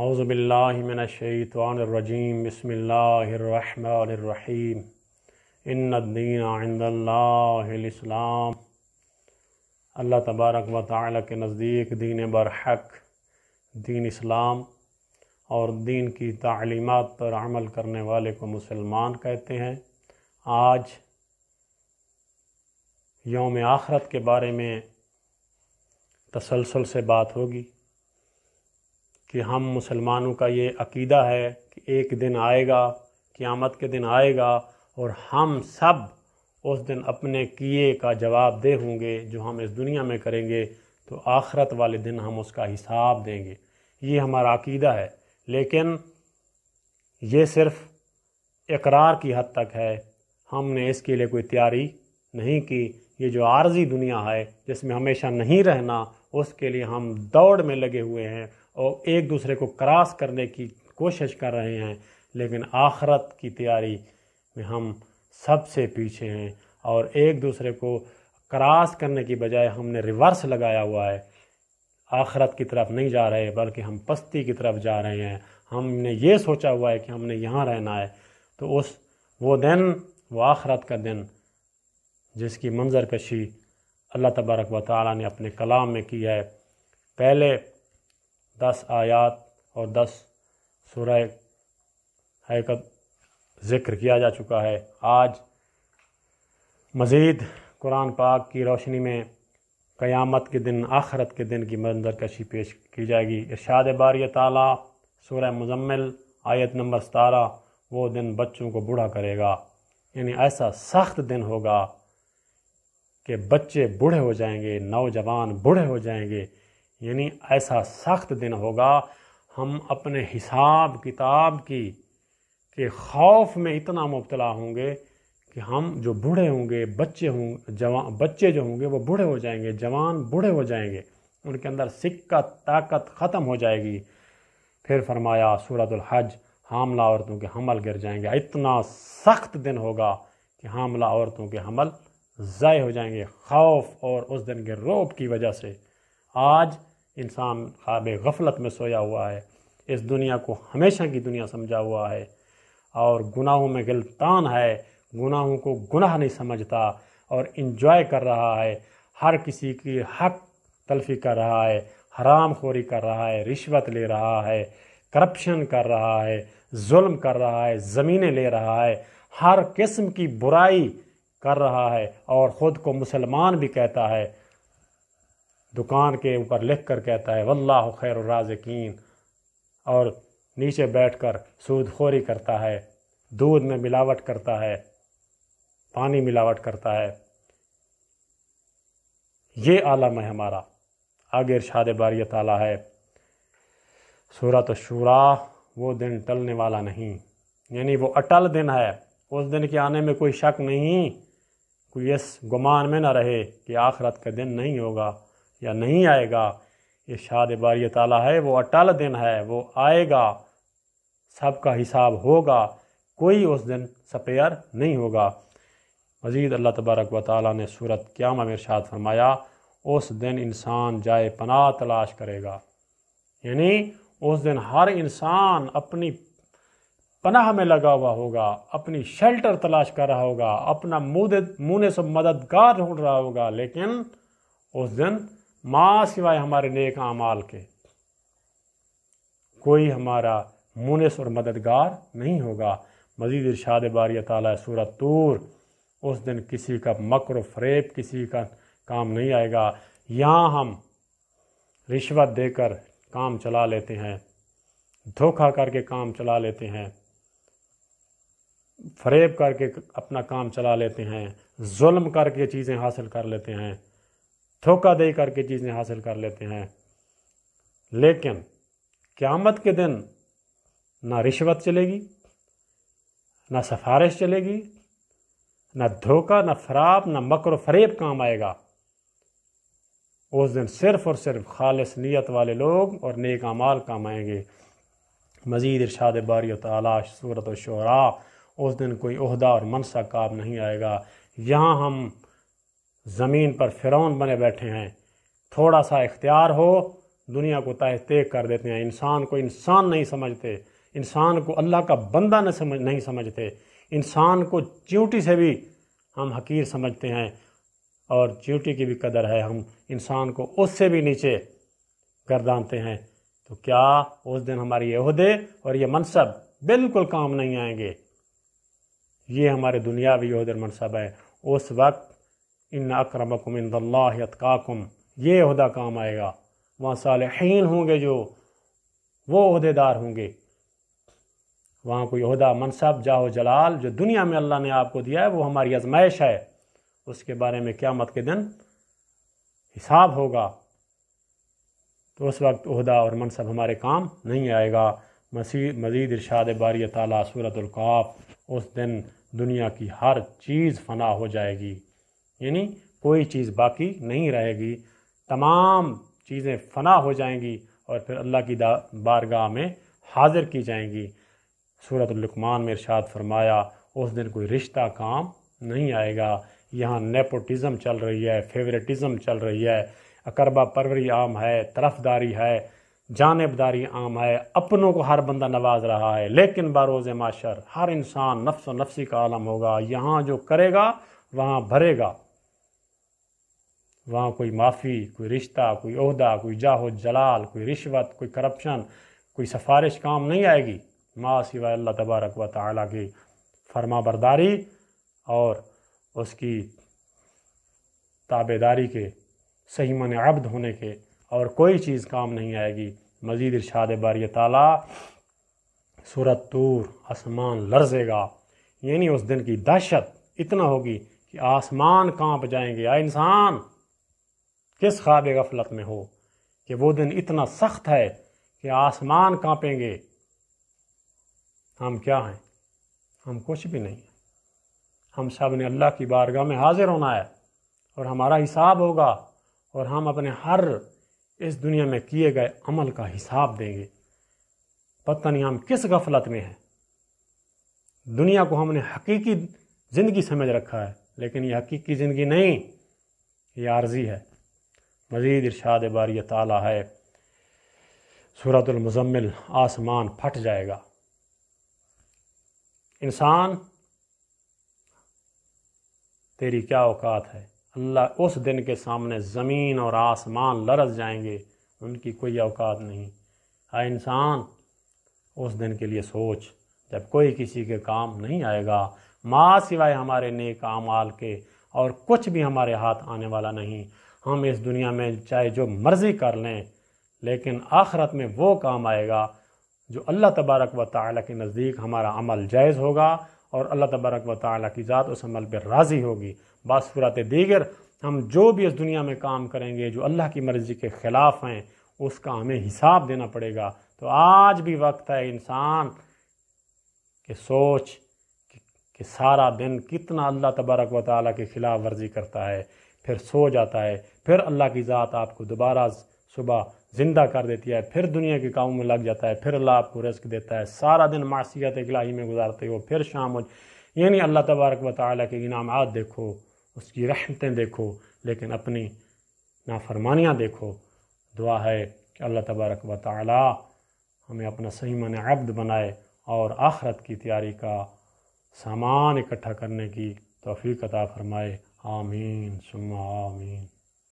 अज़बिल्लिमिनशैतवानरजीम बसमीम इनदीनदल्लाम अल्लाह तबारक व ताली के नज़दीक दीन बरहक दीन इस्लाम और दीन की तलीमत पर अमल करने वाले को मुसलमान कहते हैं आज योम आखरत के बारे में तसलसल से बात होगी कि हम मुसलमानों का ये अकीदा है कि एक दिन आएगा क़्यामत के दिन आएगा और हम सब उस दिन अपने किए का जवाब दे होंगे जो हम इस दुनिया में करेंगे तो आखरत वाले दिन हम उसका हिसाब देंगे ये हमारा अकीदा है लेकिन ये सिर्फ इकरार की हद तक है हमने इसके लिए कोई तैयारी नहीं की ये जो आर्जी दुनिया है जिसमें हमेशा नहीं रहना उसके लिए हम दौड़ में लगे हुए हैं और एक दूसरे को क्रॉस करने की कोशिश कर रहे हैं लेकिन आखरत की तैयारी में हम सबसे पीछे हैं और एक दूसरे को क्रॉस करने की बजाय हमने रिवर्स लगाया हुआ है आखरत की तरफ नहीं जा रहे बल्कि हम पस्ती की तरफ जा रहे हैं हमने ये सोचा हुआ है कि हमने यहाँ रहना है तो उस वो दिन वो आखरत का दिन जिसकी मंजर कशी अल्लाह तबारक व ताली ने अपने कलाम में की है पहले दस आयात और दस सुरह है का ज़िक्र किया जा चुका है आज मज़ीद कुरान पाक की रोशनी में क़यामत के दिन आखरत के दिन की मंजरकशी पेश की जाएगी इरशाद बारी ताली सुरह मुजम्मिल आयत नंबर सतारह वो दिन बच्चों को बूढ़ा करेगा यानी ऐसा सख्त दिन होगा कि बच्चे बूढ़े हो जाएंगे नौजवान बूढ़े हो जाएंगे यानी ऐसा सख्त दिन होगा हम अपने हिसाब किताब की के खौफ में इतना मुबतला होंगे कि हम जो बूढ़े होंगे बच्चे होंगे जवान बच्चे जो होंगे वो बूढ़े हो जाएंगे जवान बूढ़े हो जाएंगे उनके अंदर सिक्कत ताकत ख़त्म हो जाएगी फिर फरमाया हज हामला औरतों के हमल गिर जाएंगे इतना सख्त दिन होगा कि हामला औरतों के हमल ज़ाय हो जाएंगे खौफ और उस दिन के रोब की वजह से आज इंसान ख्वाब गफलत में सोया हुआ है इस दुनिया को हमेशा की दुनिया समझा हुआ है और गुनाहों में गिल्तान है गुनाहों को गुनाह नहीं समझता और इन्जॉय कर रहा है हर किसी की हक तलफी कर रहा है हराम खोरी कर रहा है रिश्वत ले रहा है करप्शन कर रहा है जुल्म कर रहा है ज़मीनें ले रहा है हर किस्म की बुराई कर रहा है और ख़ुद को मुसलमान भी कहता है दुकान के ऊपर लिख कर कहता है वल्लाह खैर राजकीन और नीचे बैठकर सूदखोरी करता है दूध में मिलावट करता है पानी मिलावट करता है ये आलम है हमारा आगे इरशाद बारी ताला है सूरत शूरा वो दिन टलने वाला नहीं यानी वो अटल दिन है उस दिन के आने में कोई शक नहीं कोई इस गुमान में ना रहे कि आखरत का दिन नहीं होगा या नहीं आएगा शाद बारी ताला है वो अटल दिन है वो आएगा सबका हिसाब होगा कोई उस दिन सपेयर नहीं होगा मज़ीद अल्लाह तबारक व ताली ने सूरत क्या में शाद फरमाया उस दिन इंसान जाए पनाह तलाश करेगा यानी उस दिन हर इंसान अपनी पनाह में लगा हुआ होगा अपनी शेल्टर तलाश कर रहा होगा अपना मुँह मुँह से मददगार ढूंढ रहा होगा लेकिन उस दिन माँ सिवाय हमारे नेक अमाल के कोई हमारा मुनस और मददगार नहीं होगा मजीद इरशाद बारी तला सूरत तूर उस दिन किसी का मकर फरेब किसी का काम नहीं आएगा यहाँ हम रिश्वत देकर काम चला लेते हैं धोखा करके काम चला लेते हैं फरेब करके अपना काम चला लेते हैं जुल्म करके चीज़ें हासिल कर लेते हैं धोखा दे करके चीज़ें हासिल कर लेते हैं लेकिन क़्यामत के दिन ना रिश्वत चलेगी ना सिफारिश चलेगी ना धोखा ना फराब ना मकर फरेब काम आएगा उस दिन सिर्फ और सिर्फ खालिस नीयत वाले लोग और नेक अमाल काम आएंगे मज़ीद इरशाद बारी तलाश सूरत शोरा उस दिन कोई उहदा और मनसा काम नहीं आएगा यहाँ हम ज़मीन पर फ़िरौन बने बैठे हैं थोड़ा सा इख्तियार हो दुनिया को तह तेग कर देते हैं इंसान को इंसान नहीं समझते इंसान को अल्लाह का बंदा समझ नहीं समझते इंसान को च्यूटी से भी हम हकीर समझते हैं और च्यूटी की भी कदर है हम इंसान को उससे भी नीचे गर्दानते हैं तो क्या उस दिन हमारे ये अहदे और ये मनसब बिल्कुल काम नहीं आएंगे ये हमारे दुनियावी अहदे मनसब है उस वक्त इन अक्रमकुम इंदल्लाकाकुम ये अहदा काम आएगा वहाँ सालहीन होंगे जो वो अहदेदार होंगे वहाँ कोई अहदा मनसब जाओ जलाल जो दुनिया में अल्लाह ने आपको दिया है वो हमारी आजमाइश है उसके बारे में क्या मत के दिन हिसाब होगा तो उस वक्त अहदा और मनसब हमारे काम नहीं आएगा मसी मज़ीद इरशाद बारी तला सूरतलकाफ़ उस दिन दुनिया की हर चीज़ फना हो जाएगी यानी कोई चीज़ बाकी नहीं रहेगी तमाम चीज़ें फना हो जाएंगी और फिर अल्लाह की बारगाह में हाजिर की जाएंगी सूरतलकमान में इरशाद फरमाया उस दिन कोई रिश्ता काम नहीं आएगा यहाँ नेपोटिज़म चल रही है फेवरेटिज़म चल रही है अकरबा परवरी आम है तरफदारी है जानबदारी आम है अपनों को हर बंदा नवाज रहा है लेकिन बारोज़ माशर हर इंसान नफ्स नफसी का आलम होगा यहाँ जो करेगा वहाँ भरेगा वहाँ कोई माफ़ी कोई रिश्ता कोई अहदा कोई जाहो जलाल कोई रिश्वत कोई करप्शन कोई सफारिश काम नहीं आएगी माँ सिवा अल्लाह तबारक व ताली की फरमा बरदारी और उसकी ताबेदारी के सही मन अब्द होने के और कोई चीज़ काम नहीं आएगी मज़ीद इरशाद बारी ताला सूरत तूर आसमान लर्जेगा यानी उस दिन की दहशत इतना होगी कि आसमान कांप जाएंगे आ इंसान किस ख्वाब गफलत में हो कि वो दिन इतना सख्त है कि आसमान कांपेंगे हम क्या हैं हम कुछ भी नहीं हम सब ने अल्लाह की बारगाह में हाजिर होना है और हमारा हिसाब होगा और हम अपने हर इस दुनिया में किए गए अमल का हिसाब देंगे पता नहीं हम किस गफलत में हैं दुनिया को हमने हकीकी ज़िंदगी समझ रखा है लेकिन ये हकीकी ज़िंदगी नहीं ये आर्जी है मज़ीद इरशाद बारी ताला है सूरतमज़म्मिल आसमान फट जाएगा इंसान तेरी क्या औकात है अल्लाह उस दिन के सामने ज़मीन और आसमान लरस जाएंगे उनकी कोई औकात नहीं आए इंसान उस दिन के लिए सोच जब कोई किसी के काम नहीं आएगा माँ सिवाय हमारे नेक आमाल के और कुछ भी हमारे हाथ आने वाला नहीं हम इस दुनिया में चाहे जो मर्ज़ी कर लें लेकिन आखरत में वो काम आएगा जो अल्लाह तबारक व ताली के नज़दीक हमारा अमल जायज़ होगा और अल्लाह तबारक व ताली की ज़ात उस अमल पर राज़ी होगी बासफूरत दीगर हम जो भी इस दुनिया में काम करेंगे जो अल्लाह की मर्ज़ी के ख़िलाफ़ हैं उसका हमें हिसाब देना पड़ेगा तो आज भी वक्त है इंसान के सोच कि सारा दिन कितना अल्लाह तबारक व ताली के ख़िलाफ़ वर्जी करता है फिर सो जाता है फिर अल्लाह की ज़ात आपको दोबारा सुबह ज़िंदा कर देती है फिर दुनिया के कामों में लग जाता है फिर अल्लाह आपको रिस्क देता है सारा दिन मासीत इलाही में गुजारते हो फिर शाम यानी अल्लाह तबारक व ताली के इनाम देखो उसकी रहमतें देखो लेकिन अपनी नाफरमानियाँ देखो दुआ है कि अल्लाह तबारक व ताली हमें अपना सही मन अब्द बनाए और आखरत की तैयारी का सामान इकट्ठा करने की तोफ़ी कता फरमाए आमीन सुम्मा आमीन